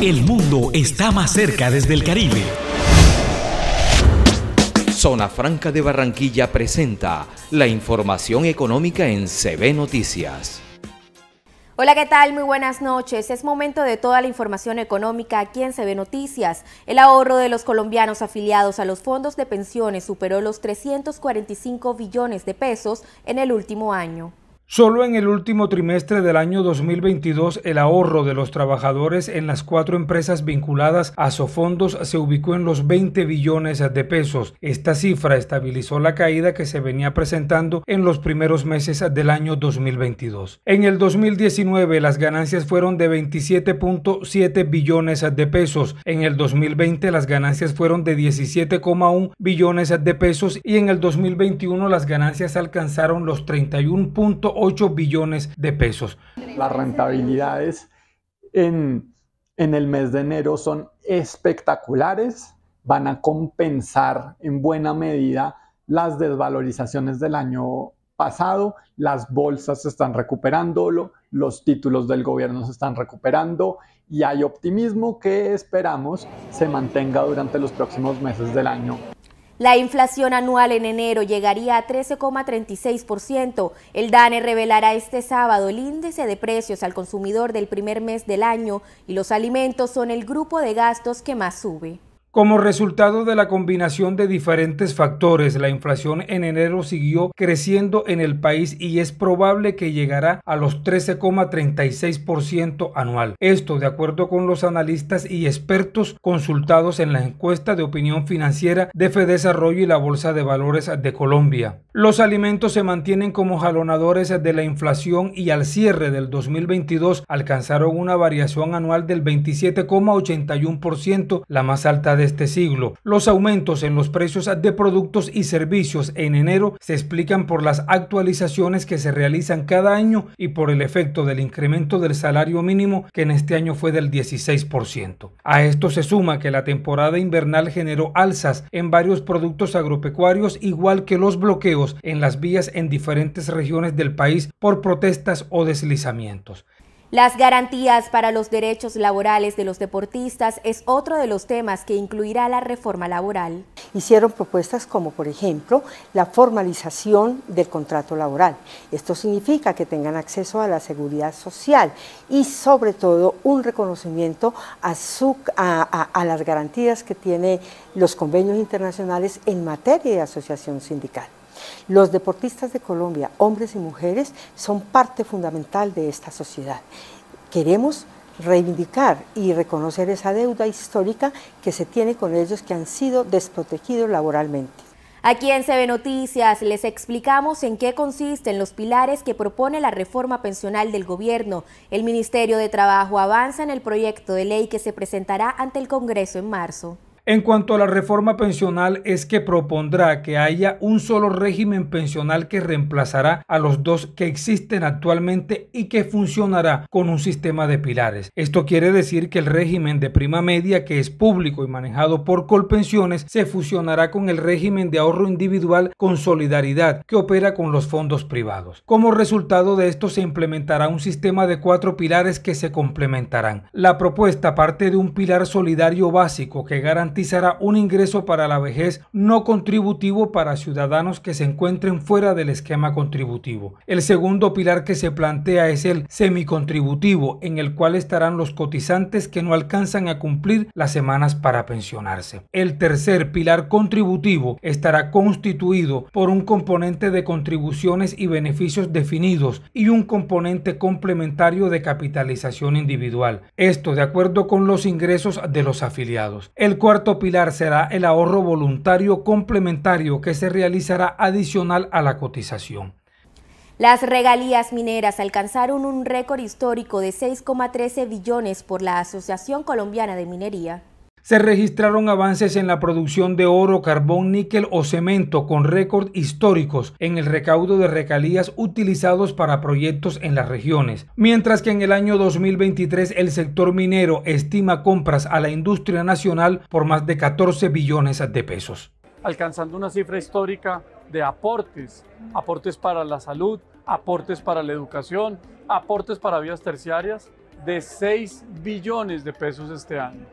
El mundo está más cerca desde el Caribe. Zona Franca de Barranquilla presenta la información económica en CB Noticias. Hola, ¿qué tal? Muy buenas noches. Es momento de toda la información económica aquí en CB Noticias. El ahorro de los colombianos afiliados a los fondos de pensiones superó los 345 billones de pesos en el último año. Solo en el último trimestre del año 2022, el ahorro de los trabajadores en las cuatro empresas vinculadas a Sofondos se ubicó en los 20 billones de pesos. Esta cifra estabilizó la caída que se venía presentando en los primeros meses del año 2022. En el 2019, las ganancias fueron de 27.7 billones de pesos. En el 2020, las ganancias fueron de 17,1 billones de pesos y en el 2021 las ganancias alcanzaron los 31. 8 billones de pesos. Las rentabilidades en, en el mes de enero son espectaculares, van a compensar en buena medida las desvalorizaciones del año pasado, las bolsas se están recuperando, los títulos del gobierno se están recuperando y hay optimismo que esperamos se mantenga durante los próximos meses del año. La inflación anual en enero llegaría a 13,36%. El DANE revelará este sábado el índice de precios al consumidor del primer mes del año y los alimentos son el grupo de gastos que más sube. Como resultado de la combinación de diferentes factores, la inflación en enero siguió creciendo en el país y es probable que llegará a los 13,36% anual. Esto de acuerdo con los analistas y expertos consultados en la encuesta de opinión financiera de Fedesarrollo y la Bolsa de Valores de Colombia. Los alimentos se mantienen como jalonadores de la inflación y al cierre del 2022 alcanzaron una variación anual del 27,81%, la más alta de este siglo. Los aumentos en los precios de productos y servicios en enero se explican por las actualizaciones que se realizan cada año y por el efecto del incremento del salario mínimo que en este año fue del 16%. A esto se suma que la temporada invernal generó alzas en varios productos agropecuarios igual que los bloqueos en las vías en diferentes regiones del país por protestas o deslizamientos. Las garantías para los derechos laborales de los deportistas es otro de los temas que incluirá la reforma laboral. Hicieron propuestas como, por ejemplo, la formalización del contrato laboral. Esto significa que tengan acceso a la seguridad social y, sobre todo, un reconocimiento a, las garantías que tienen los convenios internacionales en materia de asociación sindical. Los deportistas de Colombia, hombres y mujeres, son parte fundamental de esta sociedad. Queremos reivindicar y reconocer esa deuda histórica que se tiene con ellos que han sido desprotegidos laboralmente. Aquí en CB Noticias les explicamos en qué consisten los pilares que propone la reforma pensional del gobierno. El Ministerio de Trabajo avanza en el proyecto de ley que se presentará ante el Congreso en marzo. En cuanto a la reforma pensional, es que propondrá que haya un solo régimen pensional que reemplazará a los dos que existen actualmente y que funcionará con un sistema de pilares. Esto quiere decir que el régimen de prima media, que es público y manejado por Colpensiones, se fusionará con el régimen de ahorro individual con solidaridad, que opera con los fondos privados. Como resultado de esto, se implementará un sistema de cuatro pilares que se complementarán. La propuesta parte de un pilar solidario básico que garantizará garantizará un ingreso para la vejez no contributivo para ciudadanos que se encuentren fuera del esquema contributivo. El segundo pilar que se plantea es el semicontributivo, en el cual estarán los cotizantes que no alcanzan a cumplir las semanas para pensionarse. El tercer pilar contributivo estará constituido por un componente de contribuciones y beneficios definidos y un componente complementario de capitalización individual. Esto de acuerdo con los ingresos de los afiliados. El cuarto cuarto pilar será el ahorro voluntario complementario que se realizará adicional a la cotización. Las regalías mineras alcanzaron un récord histórico de 6,13 billones por la Asociación Colombiana de Minería. Se registraron avances en la producción de oro, carbón, níquel o cemento con récord históricos en el recaudo de recalías utilizados para proyectos en las regiones, mientras que en el año 2023 el sector minero estima compras a la industria nacional por más de 14 billones de pesos. Alcanzando una cifra histórica de aportes, aportes para la salud, aportes para la educación, aportes para vías terciarias de 6 billones de pesos este año.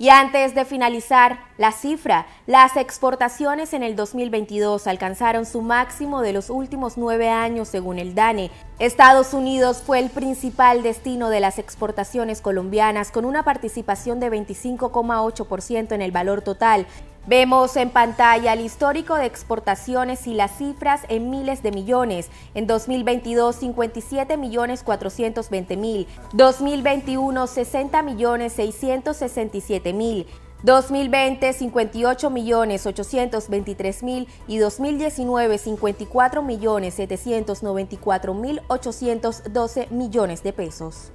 Y antes de finalizar la cifra, las exportaciones en el 2022 alcanzaron su máximo de los últimos nueve años según el DANE. Estados Unidos fue el principal destino de las exportaciones colombianas con una participación de 25,8% en el valor total Vemos en pantalla el histórico de exportaciones y las cifras en miles de millones. En 2022, 57.420.000, millones 2021, 60.667.000, millones 2020 58.823.000 millones 823 y 2019 54.794.812 millones de pesos.